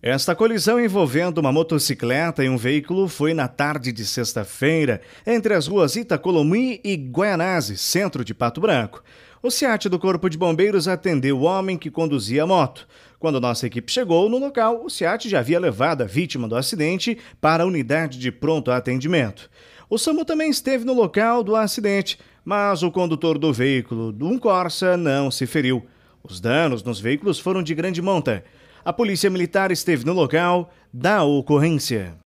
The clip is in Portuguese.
Esta colisão envolvendo uma motocicleta e um veículo foi na tarde de sexta-feira, entre as ruas Itacolomi e Guaianazes, centro de Pato Branco. O SEAT do Corpo de Bombeiros atendeu o homem que conduzia a moto. Quando nossa equipe chegou no local, o SEAT já havia levado a vítima do acidente para a unidade de pronto atendimento. O SAMU também esteve no local do acidente, mas o condutor do veículo, de um Corsa, não se feriu. Os danos nos veículos foram de grande monta. A polícia militar esteve no local da ocorrência.